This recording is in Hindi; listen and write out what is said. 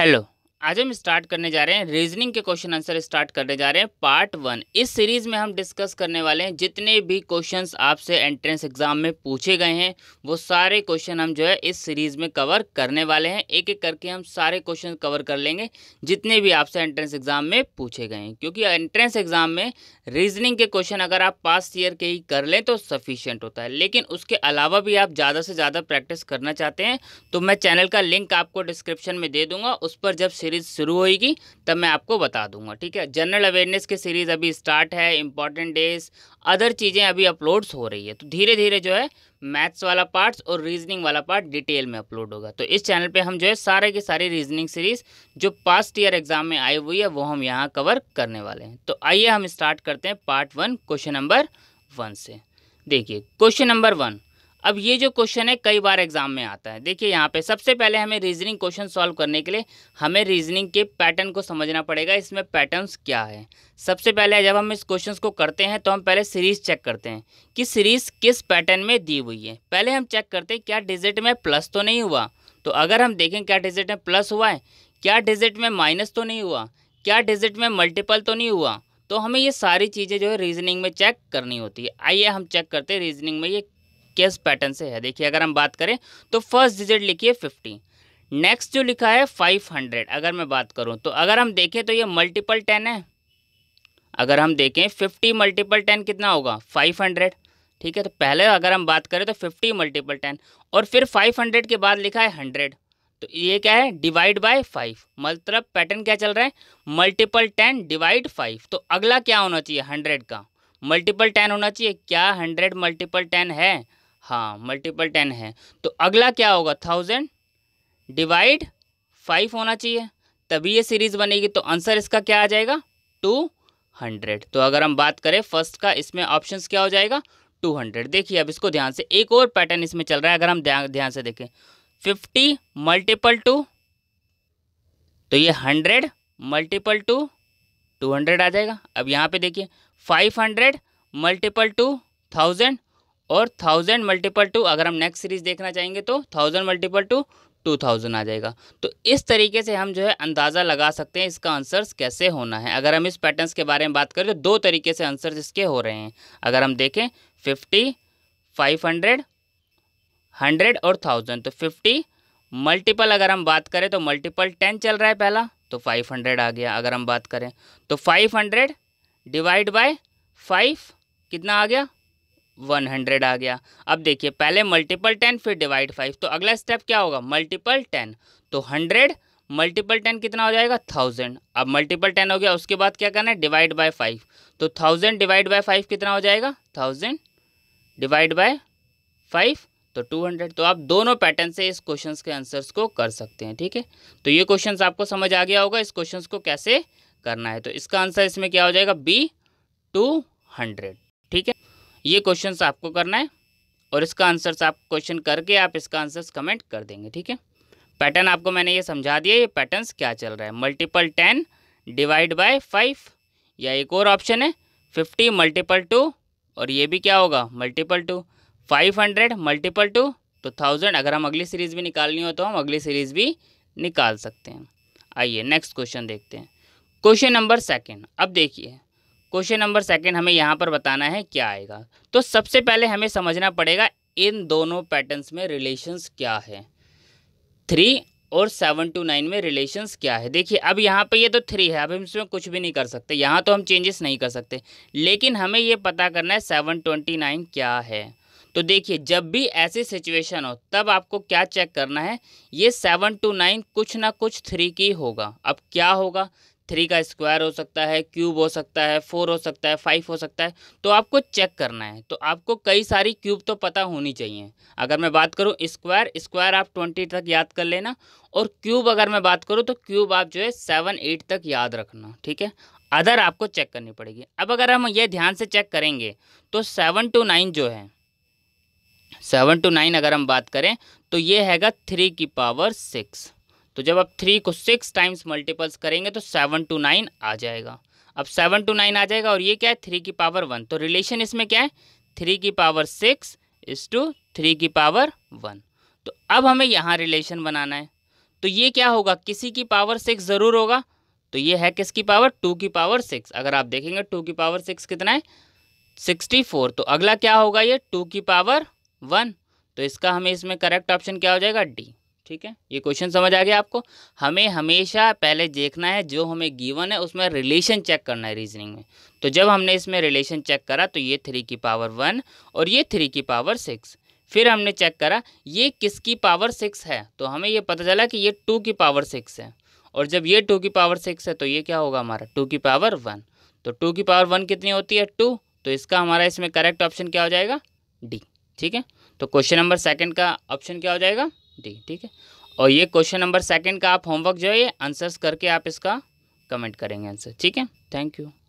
हेलो आज हम स्टार्ट करने जा रहे हैं रीजनिंग के क्वेश्चन आंसर स्टार्ट करने जा रहे हैं पार्ट वन इस सीरीज में हम डिस्कस करने वाले हैं जितने भी क्वेश्चंस आपसे एंट्रेंस एग्जाम में पूछे गए हैं वो सारे क्वेश्चन हम जो है इस सीरीज में कवर करने वाले हैं एक एक करके हम सारे क्वेश्चन कवर कर लेंगे जितने भी आपसे एंट्रेंस एग्जाम में पूछे गए हैं क्योंकि एंट्रेंस एग्जाम में रीजनिंग के क्वेश्चन अगर आप पास ईयर के ही कर लें तो सफिशियंट होता है लेकिन उसके अलावा भी आप ज़्यादा से ज़्यादा प्रैक्टिस करना चाहते हैं तो मैं चैनल का लिंक आपको डिस्क्रिप्शन में दे दूंगा उस पर जब सीरीज़ शुरू होएगी तब मैं आपको बता दूंगा ठीक है जनरल अवेयरनेस की सीरीज़ अभी स्टार्ट है इंपॉर्टेंट डेज अदर चीज़ें अभी अपलोड्स हो रही है तो धीरे धीरे जो है मैथ्स वाला पार्ट्स और रीजनिंग वाला पार्ट डिटेल में अपलोड होगा तो इस चैनल पे हम जो है सारे के सारे रीजनिंग सीरीज़ जो पास्ट ईयर एग्जाम में आई हुई है वो हम यहाँ कवर करने वाले हैं तो आइए हम स्टार्ट करते हैं part one question number one से देखिए क्वेश्चन नंबर वन अब ये जो क्वेश्चन है कई बार एग्जाम में आता है देखिए यहाँ पे सबसे पहले हमें रीजनिंग क्वेश्चन सॉल्व करने के लिए हमें रीजनिंग के पैटर्न को समझना पड़ेगा इसमें पैटर्न्स क्या है सबसे पहले जब हम इस क्वेश्चन को करते हैं तो हम पहले सीरीज़ चेक करते हैं कि सीरीज़ किस पैटर्न में दी हुई है पहले हम चेक करते हैं क्या डिजिट में प्लस तो नहीं हुआ तो अगर हम देखें क्या डिजिट में प्लस हुआ है क्या डिजिट में माइनस तो नहीं हुआ क्या डिजिट में मल्टीपल तो नहीं हुआ तो हमें ये सारी चीज़ें जो है रीजनिंग में चेक करनी होती है आइए हम चेक करते हैं रीजनिंग में ये किस पैटर्न से है देखिए अगर हम बात करें तो फर्स्ट डिजिट लिखिए फिफ्टी नेक्स्ट जो लिखा है फाइव हंड्रेड अगर मैं बात करूं तो अगर हम देखें तो ये मल्टीपल टेन है अगर हम देखें फिफ्टी मल्टीपल टेन कितना होगा फाइव हंड्रेड ठीक है तो पहले अगर हम बात करें तो फिफ्टी मल्टीपल टेन और फिर फाइव हंड्रेड के बाद लिखा है हंड्रेड तो ये क्या है डिवाइड बाय फाइव मतलब पैटर्न क्या चल रहा है मल्टीपल टेन डिवाइड फाइव तो अगला क्या होना चाहिए हंड्रेड का मल्टीपल टेन होना चाहिए क्या हंड्रेड मल्टीपल टेन है हाँ मल्टीपल टेन है तो अगला क्या होगा थाउजेंड डिवाइड फाइव होना चाहिए तभी ये सीरीज़ बनेगी तो आंसर इसका क्या आ जाएगा टू हंड्रेड तो अगर हम बात करें फर्स्ट का इसमें ऑप्शंस क्या हो जाएगा टू हंड्रेड देखिए अब इसको ध्यान से एक और पैटर्न इसमें चल रहा है अगर हम ध्यान से देखें फिफ्टी मल्टीपल टू तो ये hundred multiple two two hundred आ जाएगा अब यहाँ पे देखिए five hundred multiple two thousand और थाउजेंड मल्टीपल टू अगर हम नेक्स्ट सीरीज देखना चाहेंगे तो thousand multiple two two thousand आ जाएगा तो इस तरीके से हम जो है अंदाज़ा लगा सकते हैं इसका आंसर्स कैसे होना है अगर हम इस पैटर्न्स के बारे में बात करें तो दो तरीके से आंसर्स इसके हो रहे हैं अगर हम देखें फिफ्टी फाइव हंड्रेड हंड्रेड और थाउजेंड तो फिफ्टी मल्टीपल अगर हम बात करें तो मल्टीपल टेन चल रहा है पहला तो फाइव हंड्रेड आ गया अगर हम बात करें तो five hundred divide by five कितना आ गया वन हंड्रेड आ गया अब देखिए पहले मल्टीपल टेन फिर डिवाइड फाइव तो अगला स्टेप क्या होगा मल्टीपल टेन तो हंड्रेड मल्टीपल टेन कितना हो जाएगा थाउजेंड अब मल्टीपल टेन हो गया उसके बाद क्या करना है डिवाइड बाय फाइव तो थाउजेंड डिवाइड बाय फाइव कितना हो जाएगा थाउजेंड डिवाइड बाय फाइव तो टू हंड्रेड तो आप दोनों पैटर्न से इस क्वेश्चन के आंसर्स को कर सकते हैं ठीक है तो ये क्वेश्चन आपको समझ आ गया होगा इस क्वेश्चन को कैसे करना है तो इसका आंसर इसमें क्या हो जाएगा बी टू हंड्रेड ठीक है ये क्वेश्चन आपको करना है और इसका आंसर आप क्वेश्चन करके आप इसका आंसर कमेंट कर देंगे ठीक है पैटर्न आपको मैंने ये समझा दिया ये पैटर्न्स क्या चल रहा है multiple ten divide by five या एक और ऑप्शन है फिफ्टी मल्टीपल टू और ये भी क्या होगा multiple two five hundred multiple two तो थाउजेंड अगर हम अगली सीरीज़ भी निकालनी हो तो हम अगली सीरीज़ भी निकाल सकते हैं आइए नेक्स्ट क्वेश्चन देखते हैं क्वेश्चन नंबर सेकेंड अब देखिए क्वेश्चन नंबर सेकंड हमें यहाँ पर बताना है क्या आएगा तो सबसे पहले हमें समझना पड़ेगा इन दोनों पैटर्न्स में रिलेशंस क्या है थ्री और सेवन टू नाइन में रिलेशंस क्या है देखिए अब यहाँ पे ये तो थ्री है अब हम इसमें कुछ भी नहीं कर सकते यहाँ तो हम चेंजेस नहीं कर सकते लेकिन हमें ये पता करना है सेवन ट्वेंटी नाइन क्या है तो देखिए जब भी ऐसी सिचुएशन हो तब आपको क्या चेक करना है ये सेवन टू नाइन कुछ ना कुछ थ्री की होगा अब क्या होगा थ्री का स्क्वायर हो सकता है क्यूब हो सकता है फोर हो सकता है फाइव हो सकता है तो आपको चेक करना है तो आपको कई सारी क्यूब तो पता होनी चाहिए अगर मैं बात करूँ स्क्वायर स्क्वायर आप ट्वेंटी तक याद कर लेना और क्यूब अगर मैं बात करूँ तो क्यूब आप जो है सेवन एट तक याद रखना ठीक है अदर आपको चेक करनी पड़ेगी अब अगर हम ये ध्यान से चेक करेंगे तो सेवन टू नाइन जो है सेवन टू नाइन अगर हम बात करें तो ये हैगा थ्री की पावर सिक्स तो जब आप थ्री को सिक्स टाइम्स मल्टीपल्स करेंगे तो सेवन टू नाइन आ जाएगा अब सेवन टू नाइन आ जाएगा और ये क्या है थ्री की पावर वन तो रिलेशन इसमें क्या है थ्री की पावर सिक्स इस टू थ्री की पावर वन तो अब हमें यहाँ रिलेशन बनाना है तो ये क्या होगा किसी की पावर सिक्स ज़रूर होगा तो ये है किसकी पावर टू की पावर सिक्स अगर आप देखेंगे टू की पावर सिक्स कितना है सिक्सटी फोर तो अगला क्या होगा ये टू की पावर वन तो इसका हमें इसमें करेक्ट ऑप्शन क्या हो जाएगा डी ठीक है ये क्वेश्चन समझ आ गया आपको हमें हमेशा पहले देखना है जो हमें गिवन है उसमें रिलेशन चेक करना है रीजनिंग में तो जब हमने इसमें रिलेशन चेक करा तो ये थ्री की पावर वन और ये थ्री की पावर सिक्स फिर हमने चेक करा ये किसकी पावर सिक्स है तो हमें ये पता चला कि ये टू की पावर सिक्स है और जब ये टू की पावर सिक्स है तो ये क्या होगा हमारा टू की पावर वन तो टू की पावर वन कितनी होती है टू तो इसका हमारा इसमें करेक्ट ऑप्शन क्या हो जाएगा डी ठीक है तो क्वेश्चन नंबर सेकंड का ऑप्शन क्या हो जाएगा डी ठीक है और ये क्वेश्चन नंबर सेकंड का आप होमवर्क जो है आंसर्स करके आप इसका कमेंट करेंगे आंसर ठीक है थैंक यू